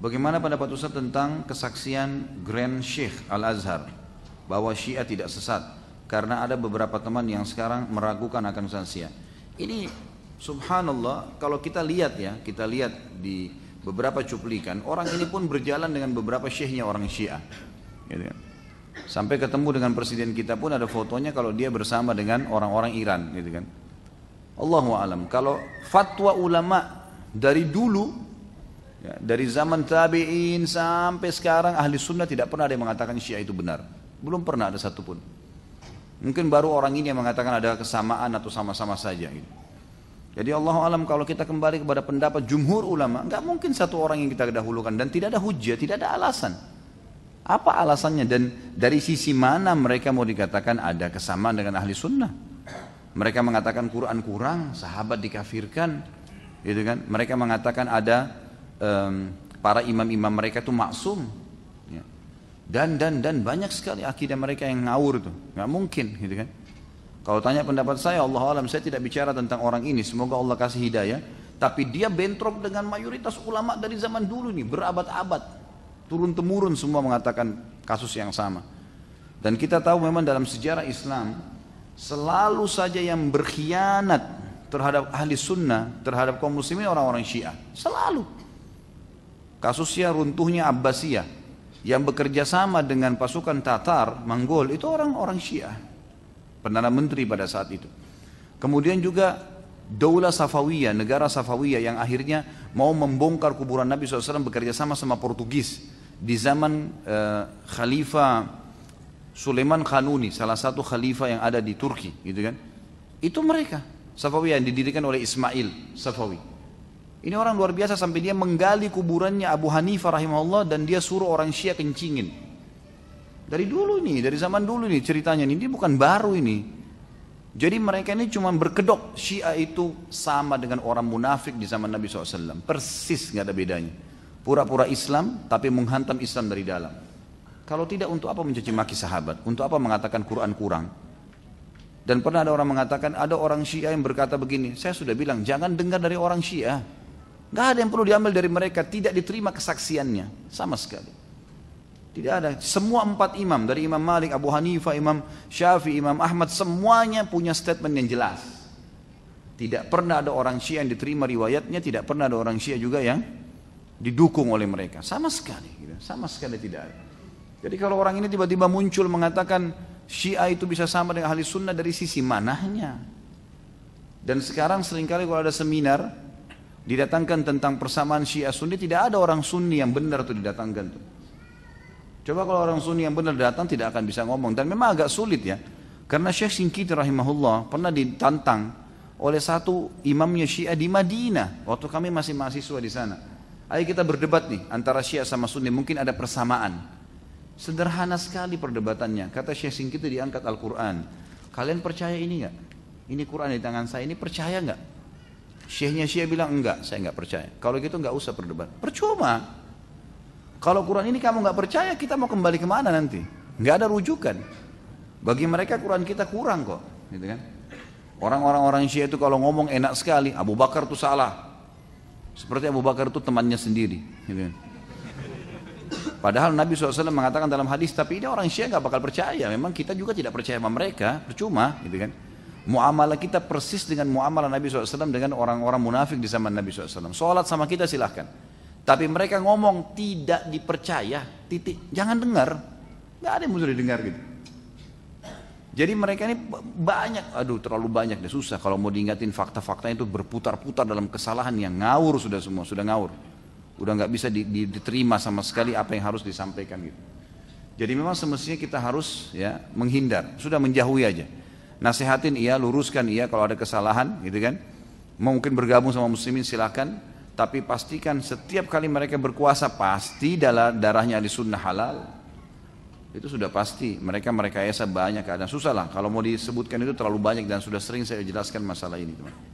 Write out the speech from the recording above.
Bagaimana pendapat Ustaz tentang kesaksian Grand Sheikh Al-Azhar bahwa Syiah tidak sesat karena ada beberapa teman yang sekarang meragukan akan Syiah. Ini subhanallah kalau kita lihat ya, kita lihat di beberapa cuplikan orang ini pun berjalan dengan beberapa syekhnya orang Syiah. Gitu kan. Sampai ketemu dengan presiden kita pun ada fotonya kalau dia bersama dengan orang-orang Iran gitu kan. Allahu alam. Kalau fatwa ulama dari dulu Ya, dari zaman tabi'in sampai sekarang ahli sunnah tidak pernah ada yang mengatakan syiah itu benar. Belum pernah ada satupun. Mungkin baru orang ini yang mengatakan ada kesamaan atau sama-sama saja. Gitu. Jadi Allah alam kalau kita kembali kepada pendapat jumhur ulama, nggak mungkin satu orang yang kita dahulukan dan tidak ada hujah, tidak ada alasan. Apa alasannya dan dari sisi mana mereka mau dikatakan ada kesamaan dengan ahli sunnah? Mereka mengatakan Quran kurang, sahabat dikafirkan, gitu kan? Mereka mengatakan ada um, para imam-imam mereka itu maksum ya. dan dan dan banyak sekali akidah mereka yang ngawur tuh nggak mungkin gitu kan kalau tanya pendapat saya Allah alam saya tidak bicara tentang orang ini semoga Allah kasih hidayah tapi dia bentrok dengan mayoritas ulama dari zaman dulu nih berabad-abad turun temurun semua mengatakan kasus yang sama dan kita tahu memang dalam sejarah Islam selalu saja yang berkhianat terhadap ahli sunnah terhadap kaum muslimin orang-orang syiah selalu Kasusnya runtuhnya Abbasiyah yang bekerja sama dengan pasukan Tatar, Manggol itu orang-orang Syiah. Perdana Menteri pada saat itu. Kemudian juga Daulah Safawiyah, negara Safawiyah yang akhirnya mau membongkar kuburan Nabi SAW bekerja sama sama Portugis di zaman eh, Khalifah Sulaiman Khanuni, salah satu khalifah yang ada di Turki, gitu kan? Itu mereka Safawiyah yang didirikan oleh Ismail Safawi. Ini orang luar biasa sampai dia menggali kuburannya Abu Hanifah rahimahullah dan dia suruh orang Syiah kencingin. Dari dulu nih, dari zaman dulu nih ceritanya ini, ini bukan baru ini. Jadi mereka ini cuma berkedok Syiah itu sama dengan orang munafik di zaman Nabi SAW. Persis nggak ada bedanya. Pura-pura Islam tapi menghantam Islam dari dalam. Kalau tidak untuk apa mencaci maki sahabat? Untuk apa mengatakan Quran kurang? Dan pernah ada orang mengatakan, ada orang Syiah yang berkata begini, saya sudah bilang, jangan dengar dari orang Syiah. Gak ada yang perlu diambil dari mereka, tidak diterima kesaksiannya sama sekali. Tidak ada. Semua empat imam dari Imam Malik, Abu Hanifah, Imam Syafi'i, Imam Ahmad semuanya punya statement yang jelas. Tidak pernah ada orang Syiah yang diterima riwayatnya, tidak pernah ada orang Syiah juga yang didukung oleh mereka. Sama sekali, gitu. sama sekali tidak ada. Jadi kalau orang ini tiba-tiba muncul mengatakan Syiah itu bisa sama dengan ahli sunnah dari sisi manahnya. Dan sekarang seringkali kalau ada seminar, didatangkan tentang persamaan Syiah Sunni tidak ada orang Sunni yang benar tuh didatangkan tuh. Coba kalau orang Sunni yang benar datang tidak akan bisa ngomong dan memang agak sulit ya. Karena Syekh singkit rahimahullah pernah ditantang oleh satu imamnya Syiah di Madinah waktu kami masih mahasiswa di sana. Ayo kita berdebat nih antara Syiah sama Sunni mungkin ada persamaan. Sederhana sekali perdebatannya. Kata Syekh itu diangkat Al-Qur'an. Kalian percaya ini enggak? Ini Quran di tangan saya ini percaya nggak? Syekhnya Syekh bilang enggak, saya enggak percaya. Kalau gitu enggak usah berdebat. Percuma. Kalau Quran ini kamu enggak percaya, kita mau kembali kemana nanti? Enggak ada rujukan. Bagi mereka Quran kita kurang kok, gitu kan? Orang-orang orang Syiah itu kalau ngomong enak sekali, Abu Bakar itu salah. Seperti Abu Bakar itu temannya sendiri, gitu kan? Padahal Nabi SAW mengatakan dalam hadis, tapi ini orang Syiah enggak bakal percaya. Memang kita juga tidak percaya sama mereka, percuma, gitu kan? Muamalah kita persis dengan muamalah Nabi SAW dengan orang-orang munafik di zaman Nabi SAW. Sholat sama kita silahkan. Tapi mereka ngomong tidak dipercaya, titik, jangan dengar. Gak ada yang mesti didengar gitu. Jadi mereka ini banyak, aduh terlalu banyak deh susah kalau mau diingatin fakta-fakta itu berputar-putar dalam kesalahan yang ngawur sudah semua, sudah ngawur. Udah nggak bisa di, di, diterima sama sekali apa yang harus disampaikan gitu. Jadi memang semestinya kita harus ya menghindar, sudah menjauhi aja. Nasihatin ia, luruskan ia kalau ada kesalahan gitu kan. mungkin bergabung sama muslimin silakan, Tapi pastikan setiap kali mereka berkuasa pasti dalam darahnya di sunnah halal. Itu sudah pasti. Mereka merekayasa banyak keadaan. Susah lah kalau mau disebutkan itu terlalu banyak dan sudah sering saya jelaskan masalah ini teman.